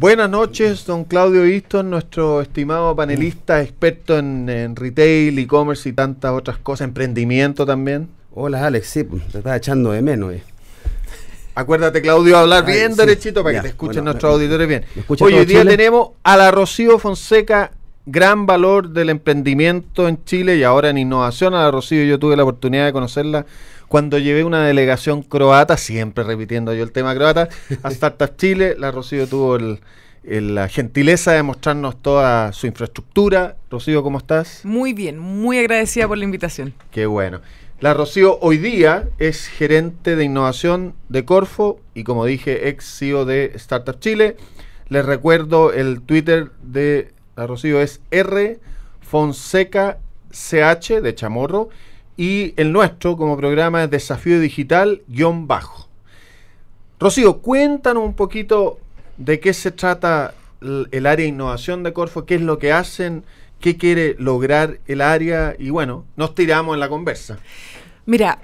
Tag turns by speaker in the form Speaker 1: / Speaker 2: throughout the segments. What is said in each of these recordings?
Speaker 1: Buenas noches, don Claudio Easton, nuestro estimado panelista, experto en, retail, e-commerce y tantas otras cosas, emprendimiento también. Hola Alex, sí, pues, te estás echando de menos. Eh. Acuérdate, Claudio, hablar bien derechito para que te escuchen nuestros auditores bien. Hoy, día tenemos a la Rocío Fonseca, gran valor del emprendimiento en Chile y ahora en innovación. A la Rocío yo tuve la oportunidad de conocerla cuando llevé una delegación croata, siempre repitiendo yo el tema croata, a Startup Chile, la Rocío tuvo la gentileza de mostrarnos toda su infraestructura. Rocío, ¿cómo estás?
Speaker 2: Muy bien, muy agradecida por la invitación.
Speaker 1: Qué bueno. La Rocío hoy día es gerente de innovación de Corfo y como dije, ex CEO de Startup Chile. Les recuerdo el Twitter de la Rocío es R Fonseca CH de Chamorro y el nuestro como programa de Desafío Digital guión bajo. Rocío, cuéntanos un poquito de qué se trata el área de innovación de Corfo, qué es lo que hacen, qué quiere lograr el área y bueno, nos tiramos en la conversa.
Speaker 2: Mira,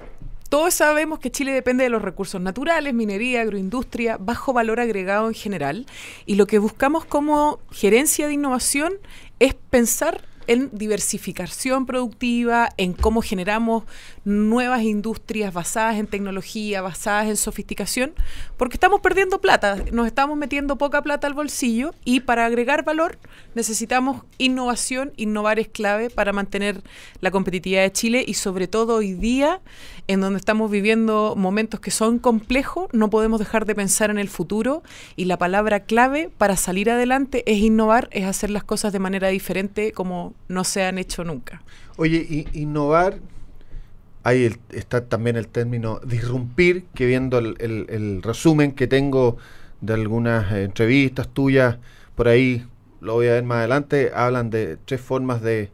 Speaker 2: todos sabemos que Chile depende de los recursos naturales, minería, agroindustria, bajo valor agregado en general. Y lo que buscamos como gerencia de innovación es pensar en diversificación productiva, en cómo generamos nuevas industrias basadas en tecnología, basadas en sofisticación, porque estamos perdiendo plata, nos estamos metiendo poca plata al bolsillo y para agregar valor necesitamos innovación, innovar es clave para mantener la competitividad de Chile y sobre todo hoy día, en donde estamos viviendo momentos que son complejos, no podemos dejar de pensar en el futuro y la palabra clave para salir adelante es innovar, es hacer las cosas de manera diferente como no se han hecho nunca.
Speaker 1: Oye, innovar Ahí está también el término disrumpir, que viendo el, resumen que tengo de algunas eh, entrevistas tuyas por ahí, lo voy a ver más adelante, hablan de tres formas de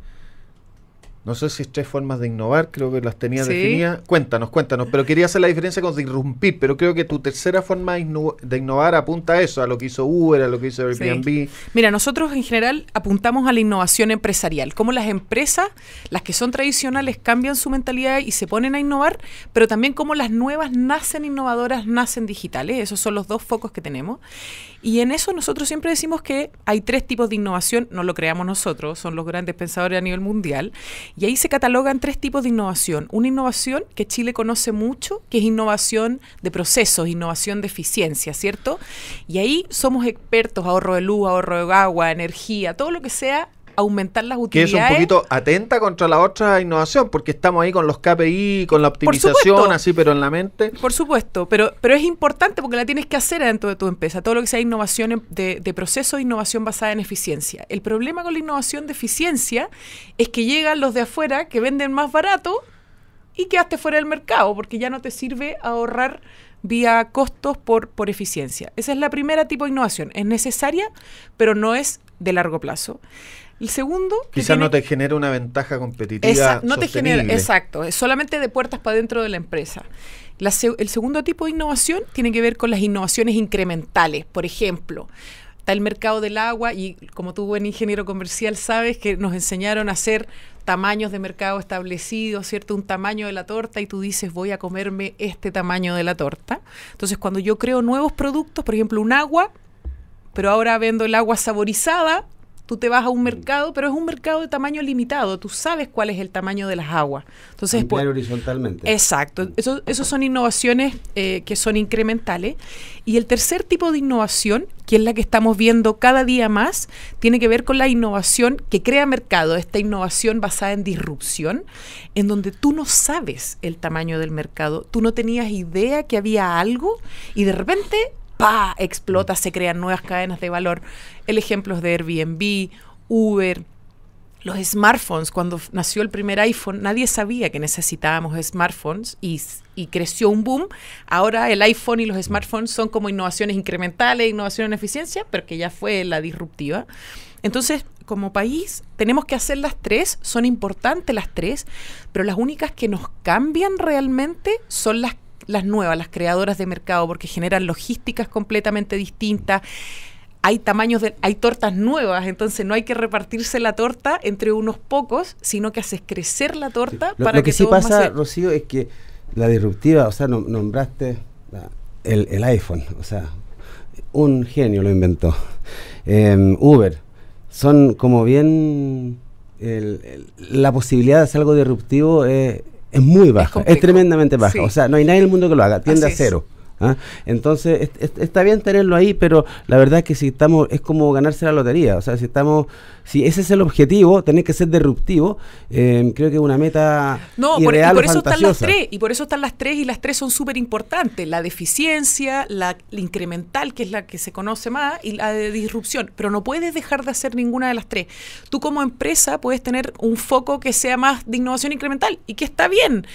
Speaker 1: no sé si tres formas de innovar, creo que las tenía definidas. Cuéntanos, cuéntanos. Pero quería hacer la diferencia con disrumpir, pero creo que tu tercera forma de innovar apunta a eso, a lo que hizo Uber, a lo que hizo Airbnb.
Speaker 2: Mira, nosotros en general apuntamos a la innovación empresarial, cómo las empresas, las que son tradicionales, cambian su mentalidad y se ponen a innovar, pero también cómo las nuevas nacen innovadoras, nacen digitales. Esos son los dos focos que tenemos. Y en eso nosotros siempre decimos que hay tres tipos de innovación, no lo creamos nosotros, son los grandes pensadores a nivel mundial. Y ahí se catalogan tres tipos de innovación. Una innovación que Chile conoce mucho, que es innovación de procesos, innovación de eficiencia, ¿cierto? Y ahí somos expertos, ahorro de luz, ahorro de agua, energía, todo lo que sea aumentar las utilidades. Que es un poquito
Speaker 1: atenta contra la otra innovación, porque estamos ahí con los KPI, con la optimización, así, pero en la
Speaker 2: mente. Por supuesto, pero, es importante porque la tienes que hacer dentro de tu empresa, todo lo que sea innovación de, de proceso, innovación basada en eficiencia. El problema con la innovación de eficiencia es que llegan los de afuera que venden más barato y quedaste fuera del mercado, porque ya no te sirve ahorrar vía costos por, por eficiencia. Esa es la primera tipo de innovación. Es necesaria, pero no es de largo plazo. El segundo... Quizás no te
Speaker 1: genera una ventaja competitiva. no te genera,
Speaker 2: exacto, es solamente de puertas para dentro de la empresa. el segundo tipo de innovación tiene que ver con las innovaciones incrementales. Por ejemplo, está el mercado del agua y como tú buen ingeniero comercial sabes que nos enseñaron a hacer tamaños de mercado establecidos, ¿cierto? Un tamaño de la torta y tú dices voy a comerme este tamaño de la torta. Entonces cuando yo creo nuevos productos, por ejemplo un agua, pero ahora vendo el agua saborizada, Tú te vas a un mm. mercado, pero es un mercado de tamaño limitado. Tú sabes cuál es el tamaño de las aguas. Entonces, pues,
Speaker 3: horizontalmente.
Speaker 2: Exacto. Mm. Esas son innovaciones eh, que son incrementales. Y el tercer tipo de innovación, que es la que estamos viendo cada día más, tiene que ver con la innovación que crea mercado, esta innovación basada en disrupción, en donde tú no sabes el tamaño del mercado, tú no tenías idea que había algo y de repente explota, se crean nuevas cadenas de valor. El ejemplo es de Airbnb, Uber, los smartphones, cuando nació el primer iPhone, nadie sabía que necesitábamos smartphones y, y, creció un boom. Ahora el iPhone y los smartphones son como innovaciones incrementales, innovación en eficiencia, pero que ya fue la disruptiva. Entonces, como país, tenemos que hacer las tres, son importantes las tres, pero las únicas que nos cambian realmente son las las nuevas, las creadoras de mercado, porque generan logísticas completamente distintas hay tamaños de, hay tortas nuevas, entonces no hay que repartirse la torta entre unos pocos, sino que haces crecer la torta que lo, para lo que, sí pasa,
Speaker 3: Rocío, es que la disruptiva, o sea, nombraste el, iPhone, o sea, un genio lo inventó. Em, Uber, son como bien la posibilidad de hacer algo disruptivo es eh, es muy bajo es, tremendamente bajo O sea, no hay nadie en el mundo que lo haga, tiende a cero. ¿ah? Entonces, está bien tenerlo ahí, pero la verdad es que si estamos, es como ganarse la lotería. O sea, si estamos, si ese es el objetivo, tenés que ser disruptivo, em, creo que es una meta. No, y por eso están las tres,
Speaker 2: y por eso están las tres, y las tres son súper importantes: la deficiencia, la, la, incremental, que es la que se conoce más, y la de disrupción. Pero no puedes dejar de hacer ninguna de las tres. Tú, como empresa, puedes tener un foco que sea más de innovación incremental, y que está bien,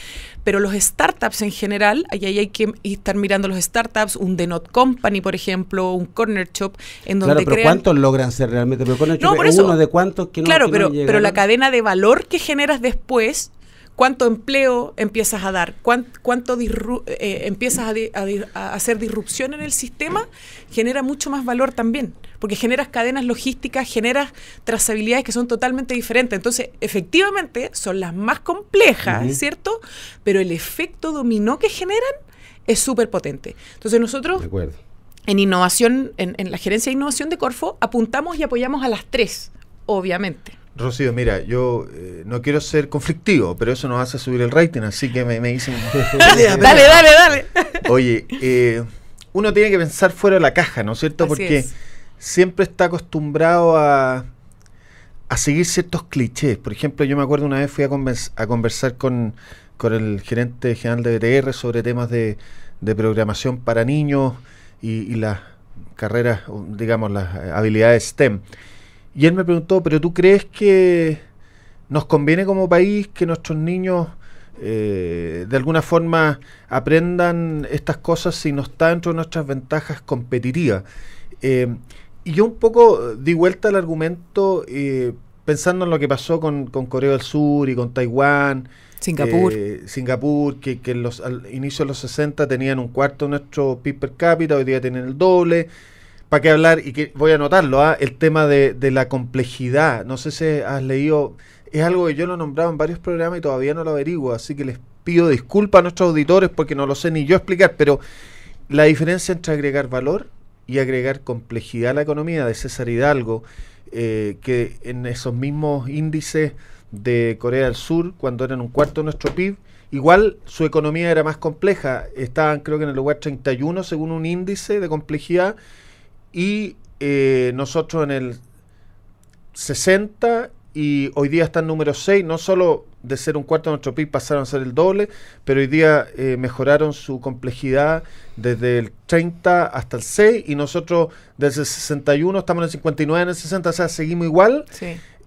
Speaker 2: pero los startups en general, ahí hay que estar mirando los startups, un The Not Company, por ejemplo, un Corner Shop, en donde. Claro, pero ¿cuántos
Speaker 3: logran ser realmente? no, por eso, de Claro, pero, la
Speaker 2: cadena de valor que generas después, cuánto empleo empiezas a dar, cuánto, eh, empiezas a, hacer disrupción en el sistema, genera mucho más valor también, porque generas cadenas logísticas, generas trazabilidades que son totalmente diferentes. Entonces, efectivamente, son las más complejas, ¿cierto? Pero el efecto dominó que generan es súper potente. Entonces, nosotros... en innovación, en, la gerencia de innovación de Corfo, apuntamos y apoyamos a las tres obviamente.
Speaker 1: Rocío, mira, yo eh, no quiero ser conflictivo, pero eso nos hace subir el rating, así que me, hice... dicen... dale, dale, dale, Oye, eh, uno tiene que pensar fuera de la caja, ¿no es cierto? Porque siempre está acostumbrado a, a seguir ciertos clichés. Por ejemplo, yo me acuerdo una vez fui a, conversar con, el gerente general de BTR sobre temas de, de programación para niños y, y las carreras, digamos, las habilidades STEM. Y él me preguntó, ¿pero tú crees que nos conviene como país que nuestros niños eh, de alguna forma aprendan estas cosas si no está dentro de nuestras ventajas competitivas? Eh, y yo un poco di vuelta al argumento eh, pensando en lo que pasó con, con, Corea del Sur y con Taiwán. Singapur. Singapur, que, los, al inicio de los 60 tenían un cuarto de nuestro PIB per cápita, hoy día tienen el doble para qué hablar y que voy a anotarlo, ¿ah? el tema de, la complejidad. No sé si has leído, es algo que yo lo he nombrado en varios programas y todavía no lo averiguo, así que les pido disculpas a nuestros auditores porque no lo sé ni yo explicar, pero la diferencia entre agregar valor y agregar complejidad a la economía de César Hidalgo, eh, que en esos mismos índices de Corea del Sur, cuando eran un cuarto de nuestro PIB, igual su economía era más compleja, estaban creo que en el lugar 31 según un índice de complejidad y eh, nosotros en el 60 y hoy día está en número 6, no solo de ser un cuarto de nuestro PIB pasaron a ser el doble, pero hoy día eh, mejoraron su complejidad desde el 30 hasta el 6 y nosotros desde el 61 estamos en el 59, en el 60, o sea, seguimos igual.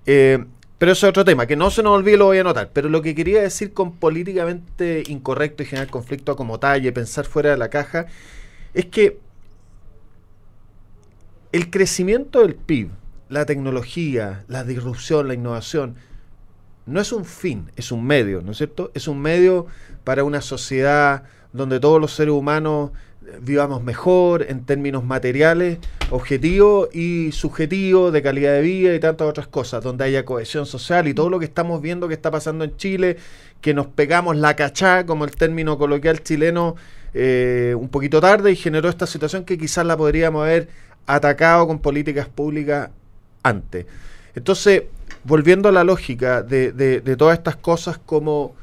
Speaker 1: Eh, pero eso es otro tema, que no se nos olvide, lo voy a anotar. Pero lo que quería decir con políticamente incorrecto y generar conflicto como talle pensar fuera de la caja, es que el crecimiento del PIB, la tecnología, la disrupción, la innovación, no es un fin, es un medio, ¿no es cierto? Es un medio para una sociedad donde todos los seres humanos eh, vivamos mejor en términos materiales, objetivos y subjetivos de calidad de vida y tantas otras cosas, donde haya cohesión social y todo lo que estamos viendo que está pasando en Chile, que nos pegamos la cachá, como el término coloquial chileno, eh, un poquito tarde y generó esta situación que quizás la podríamos haber atacado con políticas públicas antes. Entonces, volviendo a la lógica de, todas estas cosas como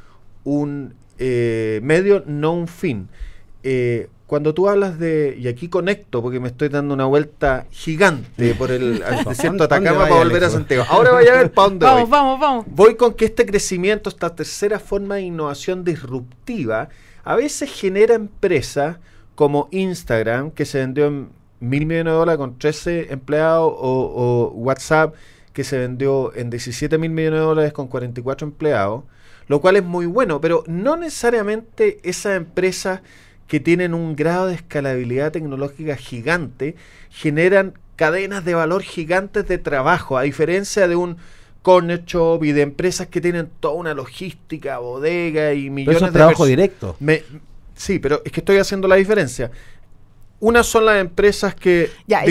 Speaker 1: un eh, medio, no un fin. Eh, cuando tú hablas de, y aquí conecto porque me estoy dando una vuelta gigante por el desierto para volver a Santiago. Ahora vaya a ver vamos, Vamos, vamos, Voy con que este crecimiento, esta tercera forma de innovación disruptiva, a veces genera empresas como Instagram, que se vendió en mil millones de dólares con 13 empleados o, WhatsApp que se vendió en 17 mil millones de dólares con 44 empleados, lo cual es muy bueno, pero no necesariamente esas empresas que tienen un grado de escalabilidad tecnológica gigante generan cadenas de valor gigantes de trabajo, a diferencia de un corner shop y de empresas que tienen toda una logística, bodega y millones de trabajo directo. sí, pero es que estoy haciendo la diferencia unas son las empresas que ya,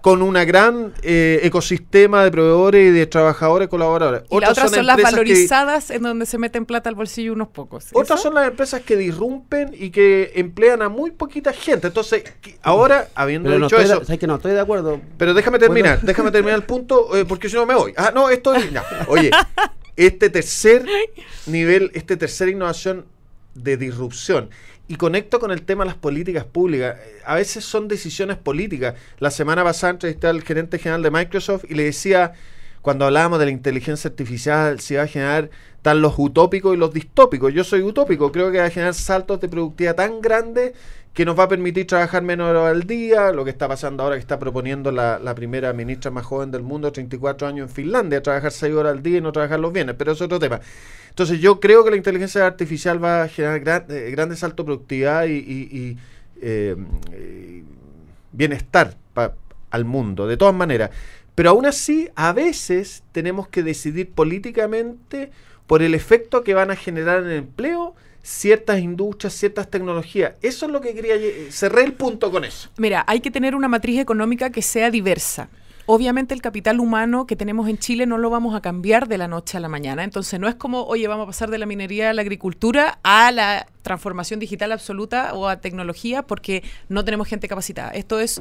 Speaker 1: con una gran eh, ecosistema de proveedores y de trabajadores colaboradores. Y otras son, las valorizadas
Speaker 2: en donde se meten plata al bolsillo unos pocos. Otras son las empresas que disrumpen
Speaker 1: y que emplean a muy poquita gente. Entonces, ahora, habiendo dicho eso...
Speaker 2: que no estoy de
Speaker 3: acuerdo.
Speaker 1: Pero déjame terminar, déjame terminar el punto, eh, porque si no me voy. Ah, no, esto... Oye, este tercer nivel, este tercer innovación de disrupción y conecto con el tema de las políticas públicas. Eh, a veces son decisiones políticas. La semana pasada entrevisté al gerente general de Microsoft y le decía, cuando hablábamos de la inteligencia artificial, si va a generar tan los utópicos y los distópicos. Yo soy utópico, creo que va a generar saltos de productividad tan grandes que nos va a permitir trabajar menos horas al día, lo que está pasando ahora que está proponiendo la, primera ministra más joven del mundo, 34 años en Finlandia, trabajar 6 horas al día y no trabajar los bienes, pero es otro tema. Entonces yo creo que la inteligencia artificial va a generar eh, grandes saltos de productividad y, eh, eh, bienestar al mundo, de todas maneras. Pero aún así, a veces tenemos que decidir políticamente por el efecto que van a generar en el empleo ciertas industrias, ciertas tecnologías. Eso es lo que quería. Cerré el punto con eso.
Speaker 2: Mira, hay que tener una matriz económica que sea diversa. Obviamente el capital humano que tenemos en Chile no lo vamos a cambiar de la noche a la mañana. Entonces no es como, oye, vamos a pasar de la minería a la agricultura a la transformación digital absoluta o a tecnología porque no tenemos gente capacitada. Esto es,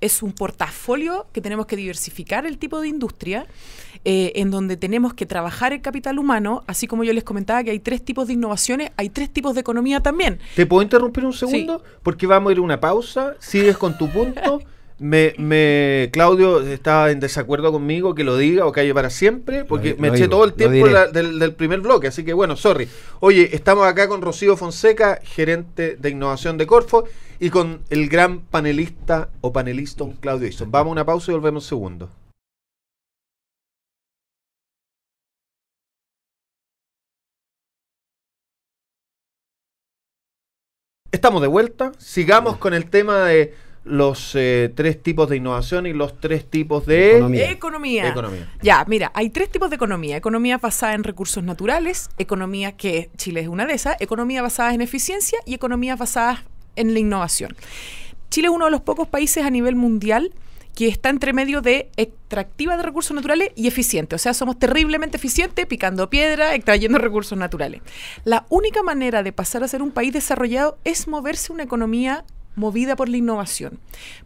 Speaker 2: es un portafolio que tenemos que diversificar el tipo de industria eh, en donde tenemos que trabajar el capital humano, así como yo les comentaba que hay tres tipos de innovaciones, hay tres tipos de economía también.
Speaker 1: ¿Te puedo interrumpir un segundo? Porque vamos a ir a una pausa, sigues con tu punto. Me, Claudio está en desacuerdo conmigo que lo diga o haya para siempre, porque me eché todo el tiempo del, primer bloque, así que bueno, sorry. Oye, estamos acá con Rocío Fonseca, gerente de innovación de Corfo, y con el gran panelista o panelista Claudio Ison. Vamos a una pausa y volvemos un segundo. Estamos de vuelta, sigamos con el tema de los eh, tres tipos de innovación y los tres tipos de economía. Economía.
Speaker 2: Ya, mira, hay tres tipos de economía. Economía basada en recursos naturales, economía que Chile es una de esas, economía basada en eficiencia y economía basada en la innovación. Chile es uno de los pocos países a nivel mundial que está entre medio de extractiva de recursos naturales y eficiente. O sea, somos terriblemente eficientes picando piedra, extrayendo recursos naturales. La única manera de pasar a ser un país desarrollado es moverse una economía movida por la innovación.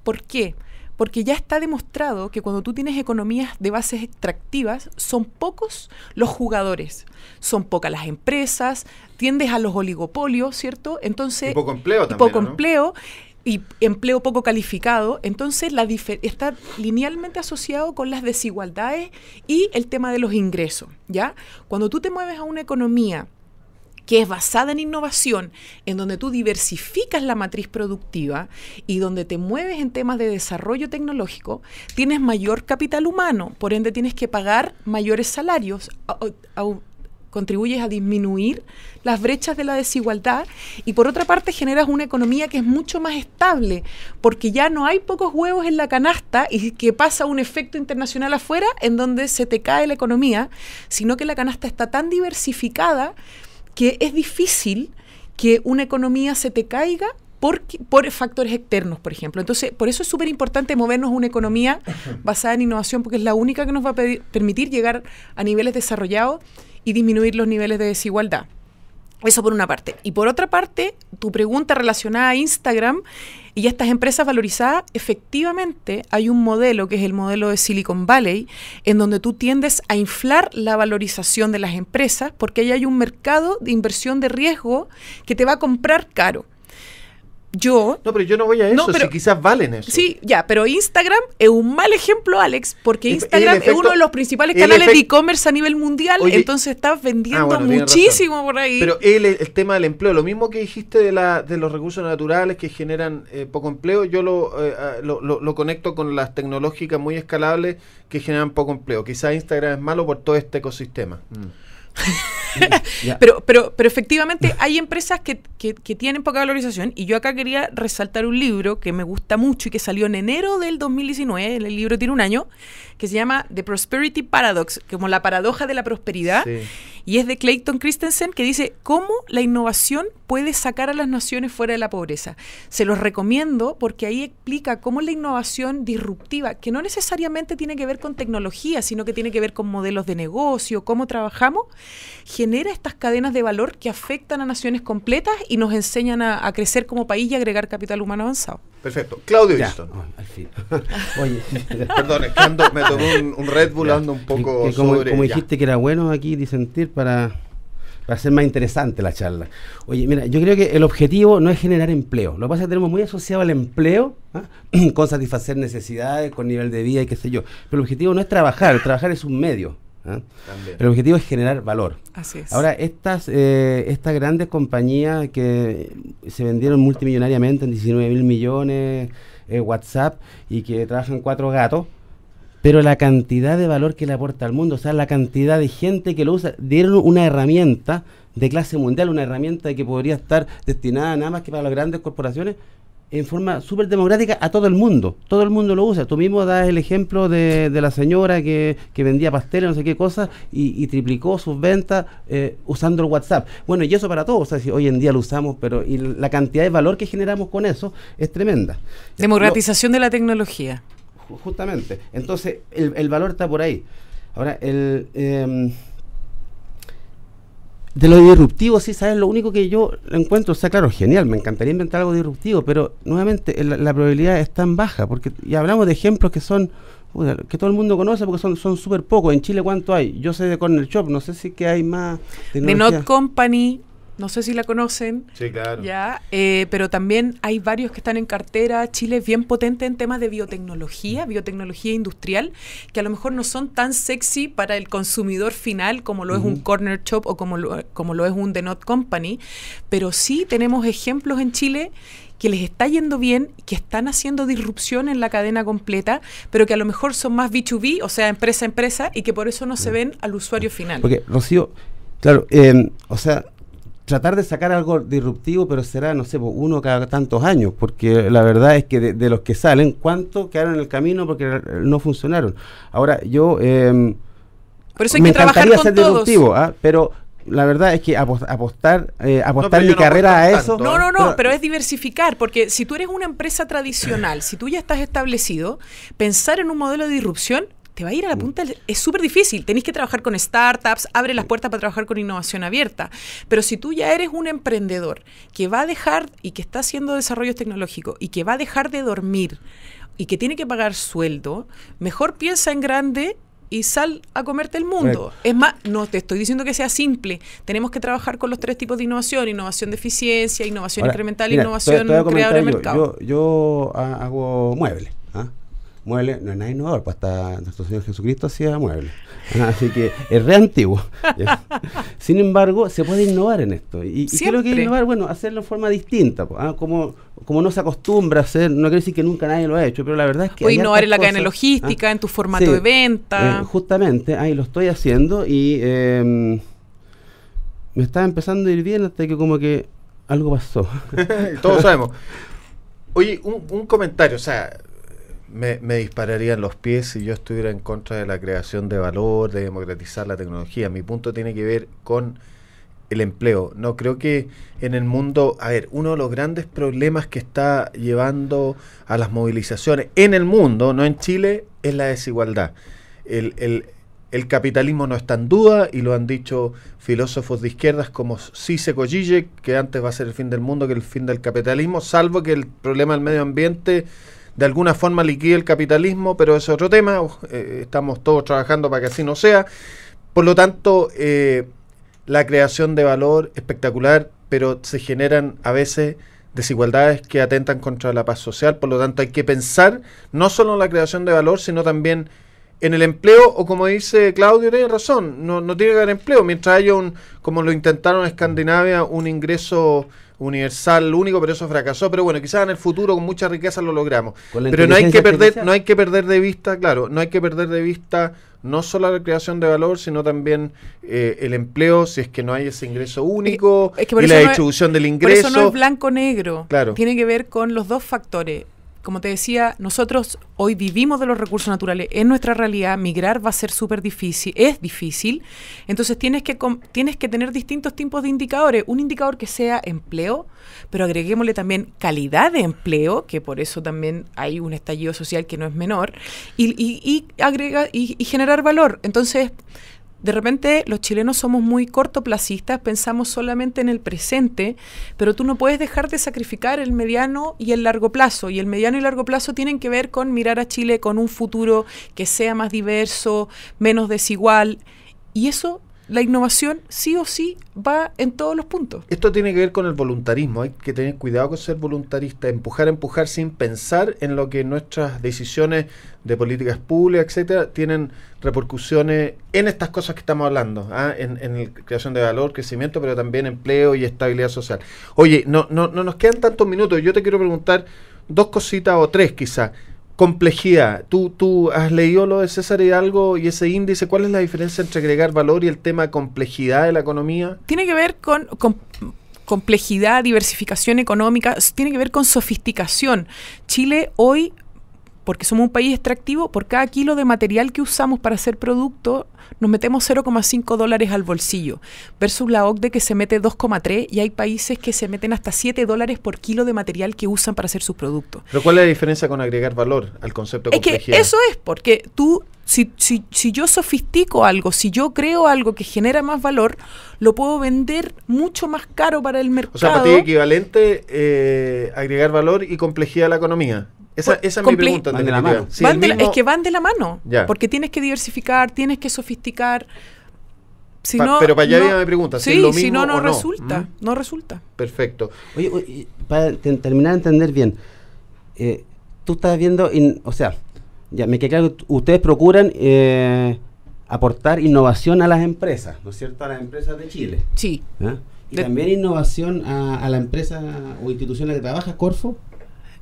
Speaker 2: ¿Por qué? Porque ya está demostrado que cuando tú tienes economías de bases extractivas, son pocos los jugadores, son pocas las empresas, tiendes a los oligopolios, ¿cierto? Entonces, poco empleo también. Poco empleo y empleo poco calificado, entonces la está linealmente asociado con las desigualdades y el tema de los ingresos, ¿ya? Cuando tú te mueves a una economía que es basada en innovación, en donde tú diversificas la matriz productiva y donde te mueves en temas de desarrollo tecnológico, tienes mayor capital humano, por ende tienes que pagar mayores salarios, contribuyes a disminuir las brechas de la desigualdad y por otra parte generas una economía que es mucho más estable porque ya no hay pocos huevos en la canasta y que pasa un efecto internacional afuera en donde se te cae la economía, sino que la canasta está tan diversificada que es difícil que una economía se te caiga por, por, factores externos, por ejemplo. Entonces, por eso es súper importante movernos a una economía basada en innovación, porque es la única que nos va a permitir llegar a niveles desarrollados y disminuir los niveles de desigualdad. Eso por una parte. Y por otra parte, tu pregunta relacionada a Instagram y estas empresas valorizadas, efectivamente, hay un modelo que es el modelo de Silicon Valley, en donde tú tiendes a inflar la valorización de las empresas porque ahí hay un mercado de inversión de riesgo que te va a comprar caro yo. No, pero yo no
Speaker 1: voy a eso, pero, si quizás valen eso.
Speaker 2: Sí, ya, pero Instagram es un mal ejemplo, Alex, porque Instagram es uno de los principales canales de e-commerce a nivel mundial, entonces estás vendiendo ah, muchísimo por ahí. Pero el, el, tema del empleo, lo mismo que dijiste de,
Speaker 1: la, de los recursos naturales que generan eh, poco empleo, yo eh, ah, lo, lo, conecto con las tecnológicas muy escalables que generan poco empleo. Quizás Instagram es malo por todo este ecosistema.
Speaker 2: pero, pero, pero efectivamente hay empresas que, que, tienen poca valorización y yo acá quería resaltar un libro que me gusta mucho y que salió en enero del 2019, el libro tiene un año, que se llama The Prosperity Paradox, como la paradoja de la prosperidad, y es de Clayton Christensen, que dice cómo la innovación puede sacar a las naciones fuera de la pobreza. Se los recomiendo porque ahí explica cómo la innovación disruptiva, que no necesariamente tiene que ver con tecnología, sino que tiene que ver con modelos de negocio, cómo trabajamos, genera estas cadenas de valor que afectan a naciones completas y nos enseñan a, crecer como país y agregar capital humano avanzado.
Speaker 1: Perfecto. Claudio Houston. Oye, perdón, un, Red Bull, un poco como, dijiste
Speaker 3: que era bueno aquí disentir para para ser más interesante la charla. Oye, mira, yo creo que el objetivo no es generar empleo. Lo que pasa es que tenemos muy asociado al empleo ¿ah? con satisfacer necesidades, con nivel de vida y qué sé yo. Pero el objetivo no es trabajar, trabajar es un medio. pero ¿ah? El objetivo es generar valor. Así Ahora, estas, eh, estas grandes compañías que se vendieron multimillonariamente en 19 mil millones, eh, WhatsApp, y que trabajan cuatro gatos, pero la cantidad de valor que le aporta al mundo, o sea, la cantidad de gente que lo usa, dieron una herramienta de clase mundial, una herramienta que podría estar destinada nada más que para las grandes corporaciones, en forma súper democrática a todo el mundo. Todo el mundo lo usa. Tú mismo das el ejemplo de, la señora que, vendía pasteles, no sé qué cosa, y, triplicó sus ventas eh, usando el WhatsApp. Bueno, y eso para todos. O sea, hoy en día lo usamos, pero y la cantidad de valor que generamos con eso es tremenda.
Speaker 2: Democratización de la tecnología
Speaker 3: justamente. Entonces, el, valor está por ahí. Ahora, el... Em, de lo disruptivo, sí, ¿sabes? Lo único que yo encuentro, o sea, claro, genial, me encantaría inventar algo disruptivo, pero nuevamente la, probabilidad es tan baja, porque y hablamos de ejemplos que son, que todo el mundo conoce porque son súper pocos. En Chile, ¿cuánto hay? Yo sé de Corner Shop, no sé
Speaker 2: si que hay más. De Not Company, no sé si la conocen. Sí, claro. Ya, eh, pero también hay varios que están en cartera. Chile es bien potente en temas de biotecnología, biotecnología industrial, que a lo mejor no son tan sexy para el consumidor final como lo es un corner shop o como lo, como lo es un The Not Company, pero sí tenemos ejemplos en Chile que les está yendo bien, que están haciendo disrupción en la cadena completa, pero que a lo mejor son más B2B, o sea, empresa a empresa, y que por eso no se ven al usuario final. Porque,
Speaker 3: Rocío, claro, eh, o sea, tratar de sacar algo disruptivo, pero será, no sé, pues, uno cada tantos años, porque la verdad es que de, los que salen, ¿cuántos quedaron en el camino porque no funcionaron? Ahora, yo... Em,
Speaker 2: Por eso que trabajar con ser disruptivo,
Speaker 3: ¿ah? pero la verdad es que apostar, eh, apostar mi carrera a eso. No, no, no, pero,
Speaker 2: pero, es diversificar, porque si tú eres una empresa tradicional, si tú ya estás establecido, pensar en un modelo de disrupción va a ir a la mm. punta. es súper difícil. Tenéis que trabajar con startups, abre las puertas para trabajar con innovación abierta. Pero si tú ya eres un emprendedor que va a dejar y que está haciendo desarrollos tecnológicos y que va a dejar de dormir y que tiene que pagar sueldo, mejor piensa en grande y sal a comerte el mundo. Es más, no te estoy diciendo que sea simple. Tenemos que trabajar con los tres tipos de innovación: innovación de eficiencia, innovación incremental, innovación creadora de mercado.
Speaker 3: yo hago muebles muebles, no es nada innovador, pues hasta nuestro Señor Jesucristo hacía muebles. Ah, así que es re antiguo. Sin embargo, se puede innovar en esto. Y, creo que innovar, bueno, hacerlo de forma distinta, ah, como, como no se acostumbra a hacer, no quiere decir que nunca nadie lo ha hecho, pero la verdad es que... O innovar en la cadena logística,
Speaker 2: ah, en tu formato de venta. Eh,
Speaker 3: justamente, ahí lo estoy haciendo y em, me estaba empezando a ir bien hasta que como que algo pasó. Todos sabemos.
Speaker 1: Oye, un comentario, o sea, me, dispararían los pies si yo estuviera en contra de la creación de valor, de democratizar la tecnología. Mi punto tiene que ver con el empleo. No creo que en el mundo, a ver, uno de los grandes problemas que está llevando a las movilizaciones en el mundo, no en Chile, es la desigualdad. El, el capitalismo no está en duda y lo han dicho filósofos de izquierdas como Cise Collille, que antes va a ser el fin del mundo que el fin del capitalismo, salvo que el problema del medio ambiente de alguna forma liquide el capitalismo, pero es otro tema, eh, estamos todos trabajando para que así no sea. Por lo tanto, eh, la creación de valor espectacular, pero se generan a veces desigualdades que atentan contra la paz social, por lo tanto hay que pensar no solo en la creación de valor, sino también en el empleo, o como dice Claudio, tiene razón, no, no tiene que haber empleo, mientras haya un, como lo intentaron en Escandinavia, un ingreso universal único, pero eso fracasó. Pero bueno, quizás en el futuro con mucha riqueza lo logramos. Pero no hay que perder, no hay que perder de vista, claro, no hay que perder de vista no solo la creación de valor, sino también eh, el empleo, si es que no hay ese ingreso único y la distribución del ingreso. Por eso no es
Speaker 2: blanco negro. Claro. Tiene que ver con los dos factores: como te decía, nosotros hoy vivimos de los recursos naturales. En nuestra realidad, migrar va a ser súper difícil, es difícil. Entonces tienes que, tienes que tener distintos tipos de indicadores. Un indicador que sea empleo, pero agreguémosle también calidad de empleo, que por eso también hay un estallido social que no es menor, y, y, agrega, y generar valor. Entonces, de repente los chilenos somos muy cortoplacistas, pensamos solamente en el presente, pero tú no puedes dejar de sacrificar el mediano y el largo plazo. Y el mediano y largo plazo tienen que ver con mirar a Chile con un futuro que sea más diverso, menos desigual. Y eso la innovación sí o sí va en todos los puntos.
Speaker 1: Esto tiene que ver con el voluntarismo, hay que tener cuidado con ser voluntarista, empujar, empujar sin pensar en lo que nuestras decisiones de políticas públicas, etcétera, tienen repercusiones en estas cosas que estamos hablando, ¿ah? en, creación de valor, crecimiento, pero también empleo y estabilidad social. Oye, no, no, no nos quedan tantos minutos, yo te quiero preguntar dos cositas o tres quizás complejidad. Tú, tú has leído lo de César Hidalgo y ese índice. ¿Cuál es la diferencia entre agregar valor y el tema
Speaker 2: complejidad de la economía? Tiene que ver con complejidad, diversificación económica, tiene que ver con sofisticación. Chile hoy porque somos un país extractivo, por cada kilo de material que usamos para hacer producto, nos metemos 0,5 dólares al bolsillo, versus la OCDE que se mete 2,3 y hay países que se meten hasta 7 dólares por kilo de material que usan para hacer sus productos.
Speaker 1: Pero ¿cuál es la diferencia con agregar valor al concepto de Es que eso
Speaker 2: es, porque tú, si, si, si yo sofistico algo, si yo creo algo que genera más valor, lo puedo vender mucho más caro para el mercado. O sea, para pues, ti
Speaker 1: equivalente eh, agregar valor y complejidad a la economía. Esa, pues, esa es mi pregunta. es que
Speaker 2: van de la mano. Porque tienes que diversificar, tienes que sofisticar. pero para allá me pregunta. si, no, no resulta. Mm. No resulta.
Speaker 3: Perfecto. Oye, para terminar de entender bien, eh, tú estás viendo, o sea, ya me queda claro, ustedes procuran eh, aportar innovación a las empresas, ¿no es cierto?
Speaker 2: A las empresas de Chile. Sí. ¿Ah?
Speaker 3: Y también innovación a, a la empresa o institución en la que trabaja, Corfo.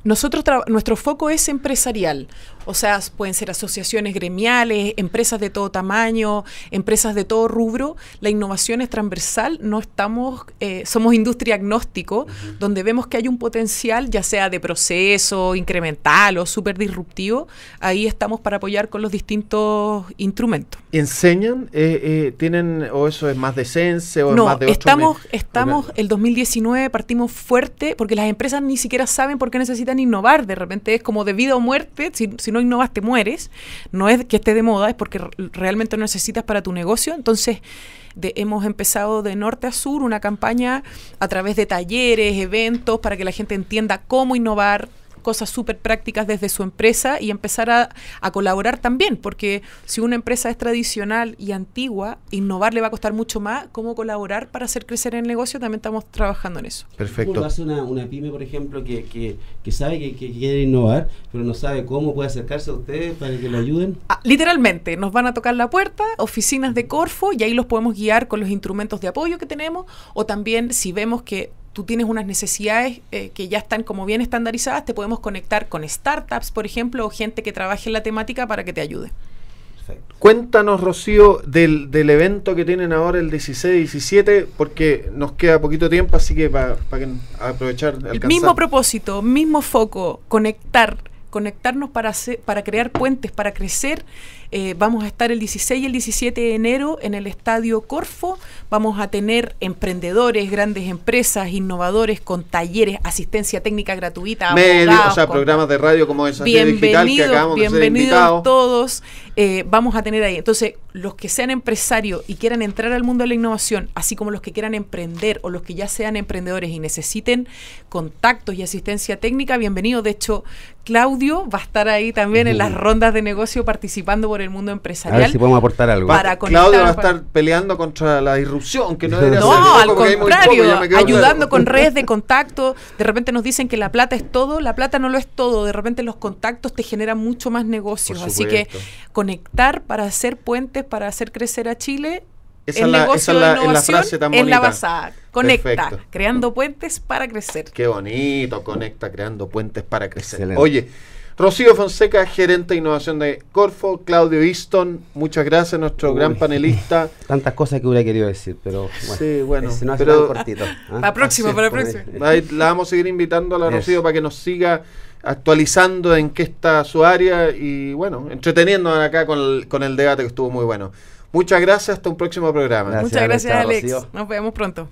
Speaker 2: Nosotros nuestro foco es empresarial, o sea, pueden ser asociaciones gremiales, empresas de todo tamaño, empresas de todo rubro. La innovación es transversal, no estamos, eh, somos industria agnóstico, donde vemos que hay un potencial, ya sea de proceso, incremental o súper disruptivo. Ahí estamos para apoyar con los distintos instrumentos.
Speaker 1: ¿Enseñan? Eh, eh, ¿Tienen, o eso es más de o no, es más de estamos,
Speaker 2: estamos, el 2019 partimos fuerte porque las empresas ni siquiera saben por qué necesitan innovar, de repente es como de vida o muerte, si, si no innovas te mueres, no es que esté de moda, es porque realmente lo necesitas para tu negocio, entonces... De, hemos empezado de norte a sur una campaña a través de talleres, eventos, para que la gente entienda cómo innovar, cosas súper prácticas desde su empresa y empezar a, colaborar también, porque si una empresa es tradicional y antigua, innovar le va a costar mucho más. ¿Cómo colaborar para hacer crecer el negocio? También estamos trabajando en eso.
Speaker 3: Perfecto. hace una, pyme, por ejemplo, que, sabe que, quiere innovar, pero no sabe cómo puede acercarse a ustedes para que le
Speaker 2: ayuden? Ah, literalmente, nos van a tocar la puerta, oficinas de Corfo, y ahí los podemos guiar con los instrumentos de apoyo que tenemos, o también si vemos que tú tienes unas necesidades eh, que ya están como bien estandarizadas, te podemos conectar con startups, por ejemplo, o gente que trabaje en la temática para que te ayude.
Speaker 1: Cuéntanos, Rocío, del, evento que tienen ahora el 16-17, porque nos queda poquito tiempo, así que para aprovechar. El mismo
Speaker 2: propósito, mismo foco, conectar, conectarnos para, para crear puentes, para crecer eh, vamos a estar el 16 y el 17 de enero en el Estadio Corfo. Vamos a tener emprendedores, grandes empresas, innovadores con talleres, asistencia técnica gratuita. programas
Speaker 1: de radio como esa digital que acabamos
Speaker 2: todos. Eh, vamos a tener ahí. Entonces, los que sean empresarios y quieran entrar al mundo de la innovación, así como los que quieran emprender o los que ya sean emprendedores y necesiten contactos y asistencia técnica, bienvenidos De hecho, Claudio va a estar ahí también en las rondas de negocio participando por el mundo empresarial. A ver si podemos aportar algo. Claudio va a estar
Speaker 1: peleando contra la irrupción, que no No, al contrario, ayudando
Speaker 2: con redes de contacto. De repente nos dicen que la plata es todo, la plata no lo es todo. De repente los contactos te generan mucho más negocios. Así que conectar para hacer puentes, para hacer crecer a Chile esa el la, negocio la, frase la basada. Conecta, creando puentes para crecer.
Speaker 1: Qué bonito, conecta, creando puentes para crecer. Oye, Rocío Fonseca, gerente de innovación de Corfo, Claudio Easton, muchas gracias, nuestro gran panelista.
Speaker 3: Tantas cosas que hubiera querido decir, pero bueno, sí, bueno cortito. ¿ah? La próxima, para la pues, próxima. Eh.
Speaker 1: la vamos a seguir invitando a la Rocío para que nos siga actualizando en qué está su área y bueno, entreteniéndonos acá con el, debate que estuvo muy bueno. Muchas gracias, hasta un próximo programa. Muchas gracias, Alex.
Speaker 2: Nos vemos pronto.